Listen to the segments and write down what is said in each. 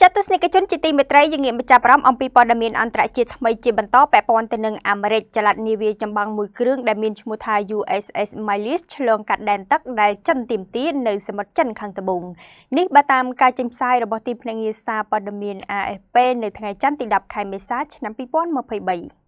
ចាត់ទស្សនិកជនជាទីមេត្រីយើងងាកមកចាប់អារម្មណ៍អំពីព័ត៌មានអន្តរជាតិថ្មីជាបន្តពាក់ព័ន្ធទៅនឹងអាមេរិកចល័តនាវាចម្បាំងមួយគ្រឿងដែលមានឈ្មោះថា USS Mileage ឆ្លងកាត់ដែនទឹកដែលចិនទាមទារនៅសមុទ្រចិនខាងត្បូងនេះបើតាមការចេញផ្សាយរបស់ទីភ្នាក់ងារសារព័ត៌មាន AFP នៅថ្ងៃច័ន្ទទី10ខែមេសាឆ្នាំ2023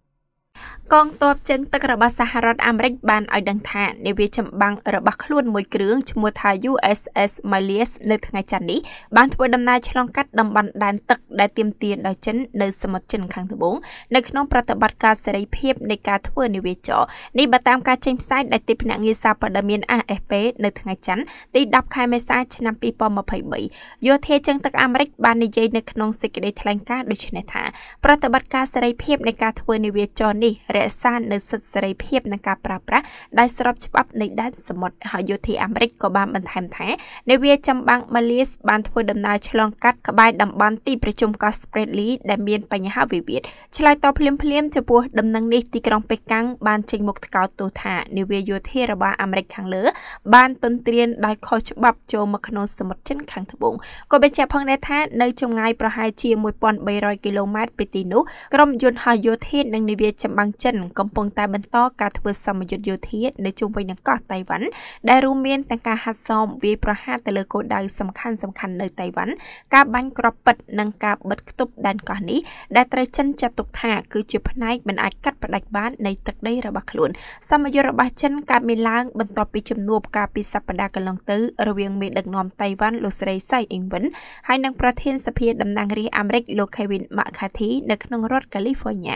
កងទ័ពជើងទឹករបស់សហរដ្ឋអាមេរិកបានឲ្យដឹងថានាវាចម្បាំងរបស់ខ្លួនមួយគ្រឿងឈ្មោះថា USS Milius នៅថ្ងៃច័ន្ទនេះបានធ្វើដំណើរឆ្លងកាត់តំបន់ដែនទឹកដែលទាមទារដោយចិននៅសមុទ្រចិនខាងត្បូងនៅក្នុងប្រតិបត្តិការសេរីភាពនៃការធ្វើនាវាចរនេះបើតាមការចេញផ្សាយដែលទីភ្នាក់ងារសារព័ត៌មាន AFP នៅថ្ងៃច័ន្ទទី10ខែមេសាឆ្នាំ2023យោធាជើងទឹកអាមេរិកបាននិយាយនៅក្នុងសេចក្តីថ្លែងការណ៍ដូចនេះថា ប្រតិបត្តិការសេរីភាពនៃការធ្វើនាវាចរនេះរក្សានៅសិទ្ធិសេរីភាពនិងការប្រើប្រាស់ដោយស្របច្បាប់នៃដែនសមុទ្រហើយយោធាអាមេរិកក៏បានបន្ថែមថានាវាចម្បាំង Malise បានធ្វើដំណើរឆ្លងកាត់ក្បែរតំបន់ទីប្រជុំកោះ Spratly ដែលមានបញ្ហាវិវាទឆ្លើយតបភ្លាមភ្លាមចំពោះដំណឹងនេះទីក្រុងប៉េកាំងបានចេញមុខថ្កោលទោសថានាវាយោធារបស់អាមេរិកខាងលើ បានទន្ទ្រានដោយខុសច្បាប់ចូលមកក្នុងសមុទ្រចិនខាងត្បូងក៏បញ្ជាក់ផងដែរថានៅចម្ងាយប្រហែលជា1300គីឡូម៉ែត្រពីទីនោះក្រុមយន្តហោះយោធានិងនាវាចម្បាំងចិនកំពុងតែបន្តការធ្វើសម្ពយុទ្ធយោធានៅជុំវិញនឹងកោះតៃវ៉ាន់ដែលរួមមានទាំងការហាត់សមវាយប្រហារទៅលើគោលដៅសំខាន់សំខាន់នៅតៃវ៉ាន់ការបាញ់គ្រាប់ពិតនិងការបិទគប់ដែនកោះនេះដែលត្រូវចិនចាត់ទុកថា គឺជាផ្នែកមិនអាចកាត់ផ្តាច់បាននៃទឹកដីរបស់ខ្លួន សម្ពយុទ្ធរបស់ចិនកើតមានឡើងបន្ទាប់ពីជំនួបការពីសប្តាហ៍កន្លងទៅរវាងមេដឹកនាំតៃវ៉ាន់លោកស្រីសៃអ៊ីងវិនហើយនិងប្រធានសភាតំណាងរាស្ត្រអាមេរិកលោក Kevin McCarthy នៅក្នុងរដ្ឋ California